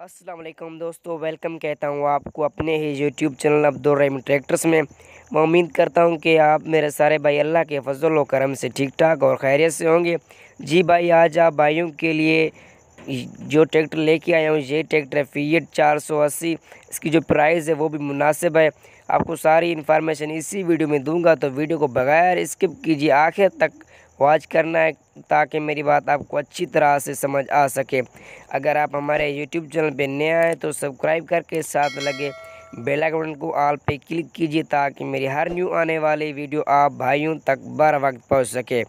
असलम दोस्तों वेलकम कहता हूँ आपको अपने ही यूट्यूब चैनल अब्दुलरहीम ट्रैक्टर्स में मैं उम्मीद करता हूँ कि आप मेरे सारे भाई अल्लाह के फजल करम से ठीक ठाक और खैरियत से होंगे जी भाई आज आप भाइयों के लिए जो ट्रैक्टर लेके आया हूँ ये ट्रैक्टर है फीएट चार सौ अस्सी इसकी जो प्राइस है वो भी मुनासिब है आपको सारी इन्फॉर्मेशन इसी वीडियो में दूंगा तो वीडियो को बगैर स्किप कीजिए आखिर तक वॉच करना है ताकि मेरी बात आपको अच्छी तरह से समझ आ सके अगर आप हमारे यूट्यूब चैनल पर नया आए तो सब्सक्राइब करके साथ लगे बेल आइकन को आल पे क्लिक कीजिए ताकि मेरी हर न्यू आने वाली वीडियो आप भाइयों तक बर वक्त पहुँच सके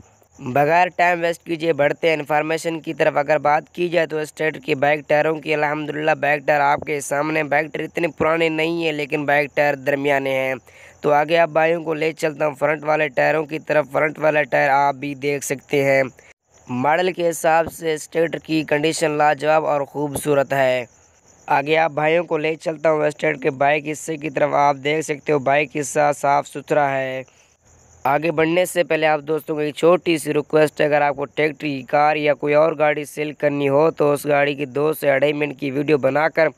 बगैर टाइम वेस्ट कीजिए बढ़ते इन्फॉर्मेशन की तरफ अगर बात की जाए तो स्टेट के बाइक टायरों की अलहमदिल्ला बाइक टायर आपके सामने बाइक टायर इतने पुराने नहीं है लेकिन बाइक टायर दरमियाने हैं तो आगे आप भाइयों को ले चलता हूँ फ्रंट वाले टायरों की तरफ फ्रंट वाला टायर आप भी देख सकते हैं मॉडल के हिसाब से इस की कंडीशन लाजवाब और ख़ूबसूरत है आगे आप भाइयों को ले चलता हूँ स्टेट के बाइक हिस्से की तरफ आप देख सकते हो बाइक हिस्सा साफ़ सुथरा है आगे बढ़ने से पहले आप दोस्तों को एक छोटी सी रिक्वेस्ट है अगर आपको ट्रैक्टर कार या कोई और गाड़ी सेल करनी हो तो उस गाड़ी की दो से अढ़ाई मिनट की वीडियो बनाकर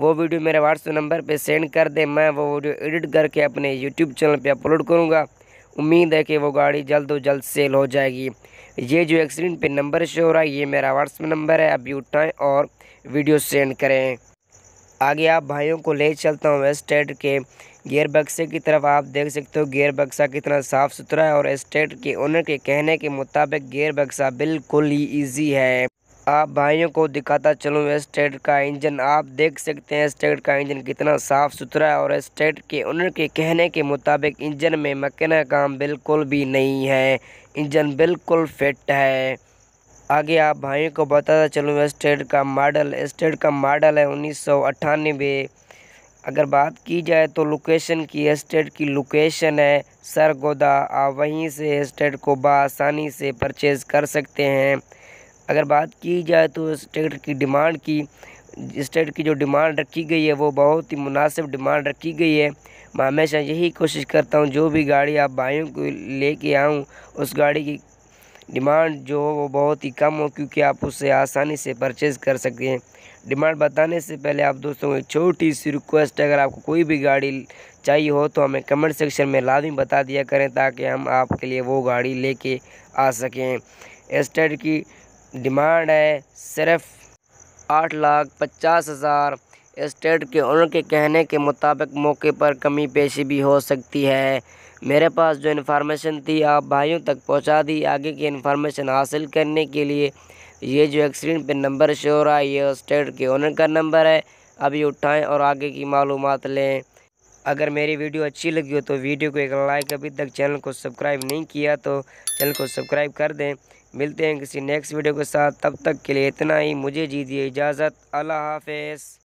वो वीडियो मेरे व्हाट्सएप नंबर पे सेंड कर दें मैं वो वीडियो एडिट करके अपने यूट्यूब चैनल पे अपलोड करूँगा उम्मीद है कि वो गाड़ी जल्द अज जल्द सेल हो जाएगी ये जो एक्सीडेंट पे नंबर शो हो रहा है ये मेरा व्हाट्सएप नंबर है अभी उठाएँ और वीडियो सेंड करें आगे आप भाइयों को ले चलता हूँ स्टेट के गियर बक्से की तरफ आप देख सकते हो गियर बक्सा कितना साफ़ सुथरा है और एस्टेट के ओनर के कहने के मुताबिक गियर बक्सा बिल्कुल ही ईजी है आप भाइयों को दिखाता चलूँ स्टेट का इंजन आप देख सकते हैं स्टेट का इंजन कितना साफ़ सुथरा है और एस्टेट के ओनर के कहने के मुताबिक इंजन में मकना काम बिल्कुल भी नहीं है इंजन बिल्कुल फिट है आगे आप भाइयों को बताता चलूँ एस्टेट का मॉडल स्टेट का मॉडल है उन्नीस अगर बात की जाए तो लोकेशन की एस्टेट की लोकेशन है सरगोदा आप वहीं से एस्टेट को बसानी से परचेज़ कर सकते हैं अगर बात की जाए तो इस ट्रैक्टर की डिमांड की इस ट्रैक्टर की जो डिमांड रखी गई है वो बहुत ही मुनासिब डिमांड रखी गई है मैं हमेशा यही कोशिश करता हूँ जो भी गाड़ी आप भाइयों को कर आऊँ उस गाड़ी की डिमांड जो हो वो बहुत ही कम हो क्योंकि आप उससे आसानी से परचेज़ कर सकते हैं डिमांड बताने से पहले आप दोस्तों को एक छोटी सी रिक्वेस्ट अगर आपको कोई भी गाड़ी चाहिए हो तो हमें कमेंट सेक्शन में लाजमी बता दिया करें ताकि हम आपके लिए वो गाड़ी लेके आ सकें स्टेट की डिमांड है सिर्फ आठ लाख पचास हज़ार स्टेट के उनके कहने के मुताबिक मौके पर कमी पेशी भी हो सकती है मेरे पास जो इन्फॉर्मेशन थी आप भाइयों तक पहुंचा दी आगे की इन्फॉर्मेशन हासिल करने के लिए ये जो एक्सक्रीन पे नंबर शोर आई है स्टेट के ओनर का नंबर है अभी उठाएं और आगे की मालूम लें अगर मेरी वीडियो अच्छी लगी हो तो वीडियो को एक लाइक अभी तक चैनल को सब्सक्राइब नहीं किया तो चैनल को सब्सक्राइब कर दें मिलते हैं किसी नेक्स्ट वीडियो के साथ तब तक के लिए इतना ही मुझे जी दिए इजाज़त अल्लाह हाफिज़